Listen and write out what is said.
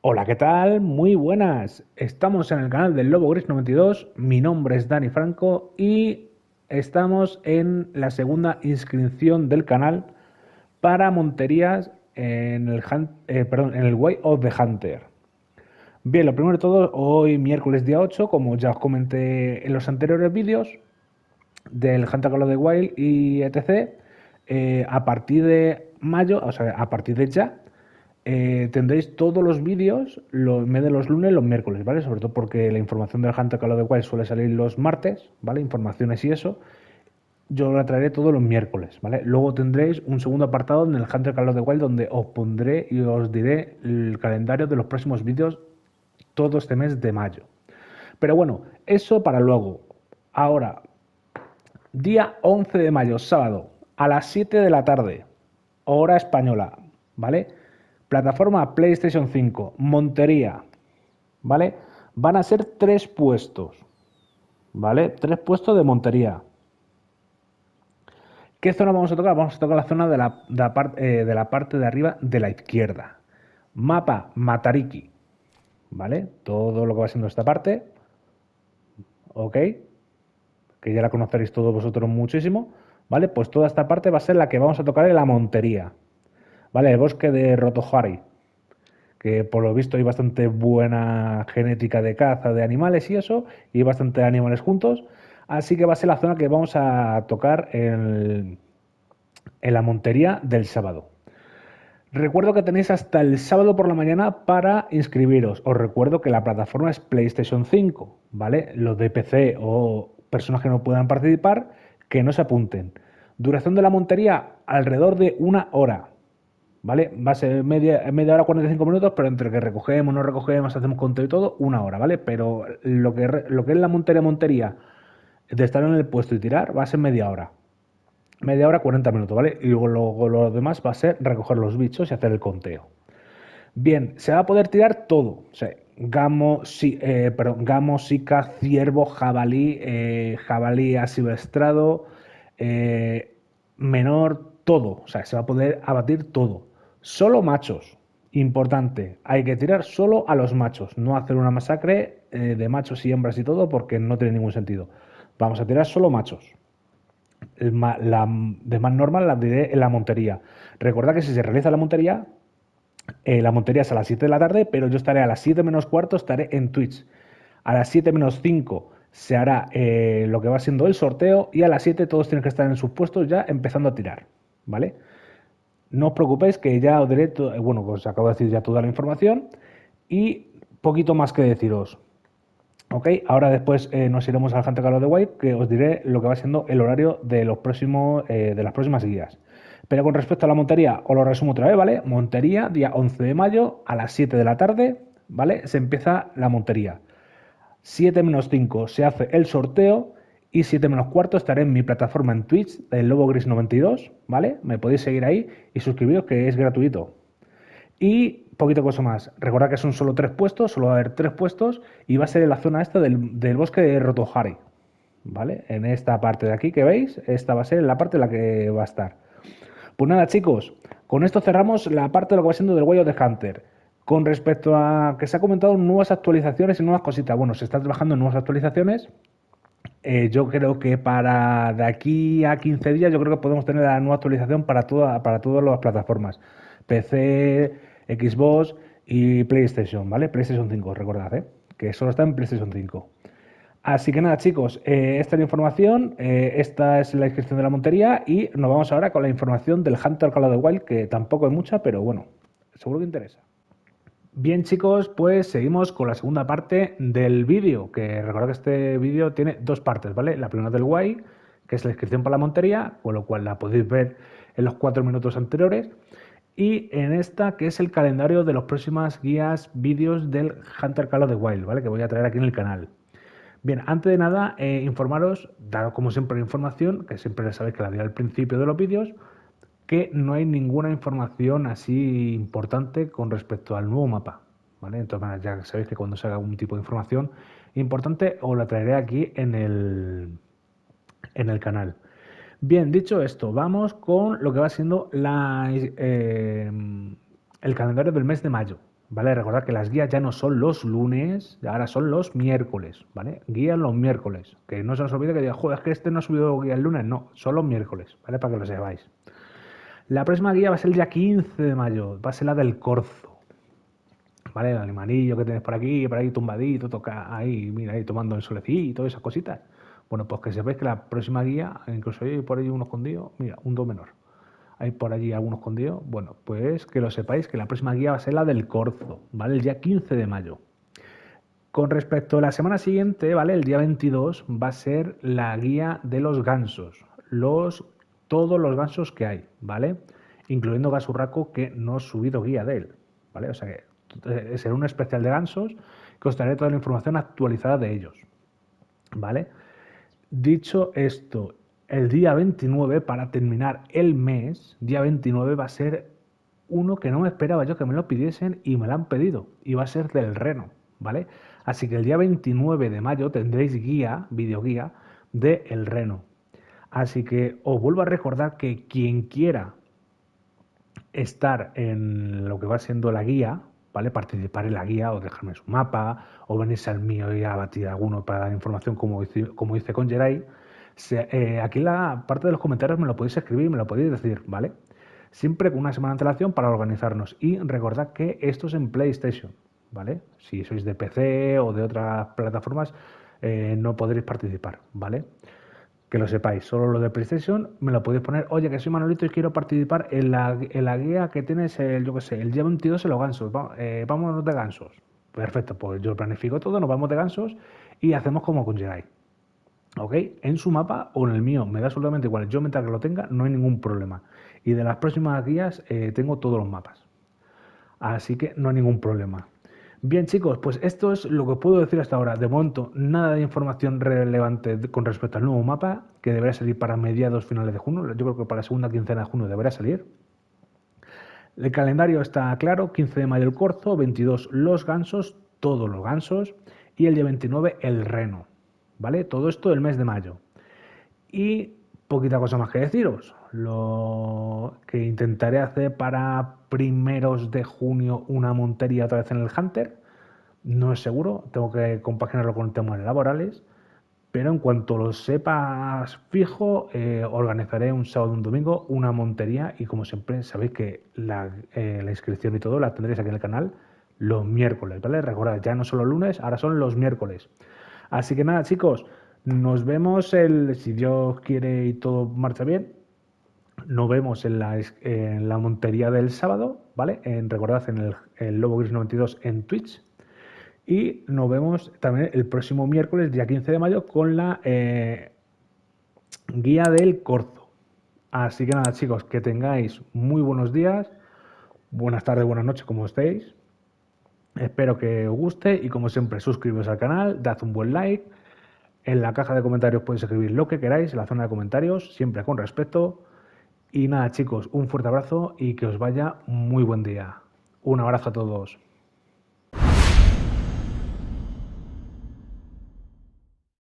Hola, ¿qué tal? Muy buenas. Estamos en el canal del Lobo Gris 92. Mi nombre es Dani Franco y estamos en la segunda inscripción del canal para Monterías en el, eh, Way of the Hunter. Bien, lo primero de todo, hoy miércoles día 8, como ya os comenté en los anteriores vídeos del Hunter Call of the Wild y etc., eh, a partir de mayo, o sea, a partir de ya, eh, tendréis todos los vídeos los en de los lunes, los miércoles, ¿vale? Sobre todo porque la información del Hunter de de suele salir los martes, ¿vale? Informaciones y eso. Yo la traeré todos los miércoles, ¿vale? Luego tendréis un segundo apartado en el Hunter Call de the donde os pondré y os diré el calendario de los próximos vídeos todo este mes de mayo. Pero bueno, eso para luego. Ahora, día 11 de mayo, sábado, a las 7 de la tarde, hora española, ¿vale? Plataforma PlayStation 5, Montería, ¿vale? Van a ser tres puestos, ¿vale? Tres puestos de Montería. ¿Qué zona vamos a tocar? Vamos a tocar la zona de la, eh, de la parte de arriba de la izquierda. Mapa Matariki, ¿vale? Todo lo que va siendo esta parte, ¿ok? Que ya la conoceréis todos vosotros muchísimo, ¿vale? Pues toda esta parte va a ser la que vamos a tocar en la montería. Vale, el bosque de Rotojari, que por lo visto hay bastante buena genética de caza de animales y eso, y bastante animales juntos. Así que va a ser la zona que vamos a tocar en, en la montería del sábado. Recuerdo que tenéis hasta el sábado por la mañana para inscribiros. Os recuerdo que la plataforma es PlayStation 5, ¿vale? Los de PC o personas que no puedan participar, que no se apunten. Duración de la montería, alrededor de una hora. ¿vale? Va a ser media, media hora 45 minutos, pero entre que recogemos, no recogemos, hacemos conteo y todo, una hora, ¿vale? Pero lo que, lo que es la montería montería de estar en el puesto y tirar va a ser media hora. Media hora, 40 minutos, ¿vale? Y luego lo, demás va a ser recoger los bichos y hacer el conteo. Bien, se va a poder tirar todo. O gamo, si, eh, sica, ciervo, jabalí, eh, jabalí asilvestrado eh, menor, todo. O sea, se va a poder abatir todo. Solo machos. Importante, hay que tirar solo a los machos, no hacer una masacre eh, de machos y hembras y todo porque no tiene ningún sentido. Vamos a tirar solo machos. la, de más normal la diré en la montería. Recordad que si se realiza la montería, eh, la montería es a las 7 de la tarde, pero yo estaré a las 7 menos cuarto, estaré en Twitch. A las 7 menos 5 se hará eh, lo que va siendo el sorteo y a las 7 todos tienen que estar en sus puestos ya empezando a tirar, ¿vale? No os preocupéis que ya os diré, eh, bueno, os acabo de decir ya toda la información y poquito más que deciros. Ok, ahora después eh, nos iremos al Hunter Carlos de White, que os diré lo que va siendo el horario de, los próximos, eh, de las próximas guías. Pero con respecto a la montería, os lo resumo otra vez, ¿vale? Montería, día 11 de mayo a las 7 de la tarde, ¿vale? Se empieza la montería. 7 menos 5 se hace el sorteo y 7 menos cuarto estaré en mi plataforma en Twitch, el Lobo Gris 92, ¿vale? Me podéis seguir ahí y suscribiros que es gratuito. Y poquito cosa más. Recordad que son solo tres puestos, solo va a haber tres puestos y va a ser en la zona esta del, del bosque de Rotohari, ¿vale? En esta parte de aquí que veis, esta va a ser la parte en la que va a estar. Pues nada, chicos, con esto cerramos la parte de lo que va siendo del Way de Hunter. Con respecto a que se ha comentado nuevas actualizaciones y nuevas cositas, bueno, se está trabajando en nuevas actualizaciones, eh, yo creo que para de aquí a 15 días, yo creo que podemos tener la nueva actualización para, para todas las plataformas: PC, Xbox y PlayStation, ¿vale? PlayStation 5, recordad, ¿eh? que solo está en PlayStation 5. Así que nada, chicos, eh, esta es la información, eh, esta es la inscripción de la montería y nos vamos ahora con la información del Hunter Call of Wild, que tampoco es mucha, pero bueno, seguro que interesa. Bien chicos, pues seguimos con la segunda parte del vídeo, que recordad que este vídeo tiene dos partes, ¿vale? La primera del guay, que es la inscripción para la montería, con lo cual la podéis ver en los cuatro minutos anteriores, y en esta que es el calendario de los próximos guías, vídeos del Hunter Call of the Wild, ¿vale? Que voy a traer aquí en el canal. Bien, antes de nada, eh, informaros, daros como siempre la información, que siempre sabéis que la di al principio de los vídeos, que no hay ninguna información así importante con respecto al nuevo mapa. Entonces, ya sabéis que cuando se haga algún tipo de información importante, os la traeré aquí en el, en el canal. Bien, dicho esto, vamos con lo que va siendo eh, el calendario del mes de mayo. ¿Vale? Recordad que las guías ya no son los lunes, ahora son los miércoles, ¿vale? Guías los miércoles. Que no se os olvide que diga, joder, que este no ha subido guía el lunes, no, son los miércoles, ¿vale? Para que lo sepáis. La próxima guía va a ser el día 15 de mayo, va a ser la del corzo. ¿Vale? El animalillo que tienes por aquí, por ahí tumbadito, toca ahí, mira, ahí tomando el solecito, esas cositas. Bueno, pues que sepáis que la próxima guía, incluso hay por ahí uno escondido, mira, un do menor. Hay por allí algunos escondido. Bueno, pues que lo sepáis que la próxima guía va a ser la del corzo, ¿vale? El día 15 de mayo. Con respecto a la semana siguiente, ¿vale? El día 22 va a ser la guía de los gansos. Los todos los gansos que hay, ¿vale? Incluyendo Gasurraco, que no he subido guía de él, ¿vale? O sea que eh, será un especial de gansos que os traeré toda la información actualizada de ellos, ¿vale? Dicho esto, el día 29, para terminar el mes, día 29 va a ser uno que no me esperaba yo que me lo pidiesen y me lo han pedido, y va a ser del Reno, ¿vale? Así que el día 29 de mayo tendréis guía, videoguía, de El Reno, Así que os vuelvo a recordar que quien quiera estar en lo que va siendo la guía, ¿vale? Participar en la guía o dejarme su mapa o venirse al mío y batir alguno para dar información como hice, como con Jerai. Eh, aquí en la parte de los comentarios me lo podéis escribir, me lo podéis decir, ¿vale? Siempre con una semana de antelación para organizarnos. Y recordad que esto es en PlayStation, ¿vale? Si sois de PC o de otras plataformas, eh, no podréis participar, ¿vale? vale que lo sepáis, solo lo de PlayStation me lo podéis poner, oye que soy Manolito y quiero participar en la, guía que tienes el, yo que sé, el día 22 se los gansos, vamos eh, vámonos de gansos. Perfecto, pues yo planifico todo, nos vamos de gansos y hacemos como con ¿Ok? En su mapa o en el mío, me da absolutamente igual. Yo mientras que lo tenga, no hay ningún problema. Y de las próximas guías eh, tengo todos los mapas. Así que no hay ningún problema. Bien chicos, pues esto es lo que puedo decir hasta ahora. De momento, nada de información relevante con respecto al nuevo mapa, que deberá salir para mediados finales de junio. Yo creo que para la segunda quincena de junio deberá salir. El calendario está claro, 15 de mayo el Corzo, 22 los gansos, todos los gansos, y el día 29 el reno. ¿Vale? Todo esto el mes de mayo. Y poquita cosa más que deciros. Lo que intentaré hacer para primeros de junio una montería otra vez en el Hunter. No es seguro, tengo que compaginarlo con temas laborales. Pero en cuanto lo sepas fijo, eh, organizaré un sábado, un domingo, una montería. Y como siempre, sabéis que la, eh, la inscripción y todo la tendréis aquí en el canal los miércoles, ¿vale? Recordad, ya no son los lunes, ahora son los miércoles. Así que nada, chicos, nos vemos el, si Dios quiere y todo marcha bien, nos vemos en la, montería del sábado, ¿vale? En, recordad en el, Lobo Gris 92 en Twitch. Y nos vemos también el próximo miércoles, día 15 de mayo, con la eh, guía del corzo. Así que nada, chicos, que tengáis muy buenos días, buenas tardes, buenas noches, como estéis. Espero que os guste y como siempre, suscribiros al canal, dad un buen like. En la caja de comentarios podéis escribir lo que queráis, en la zona de comentarios, siempre con respeto. Y nada chicos, un fuerte abrazo y que os vaya muy buen día. Un abrazo a todos.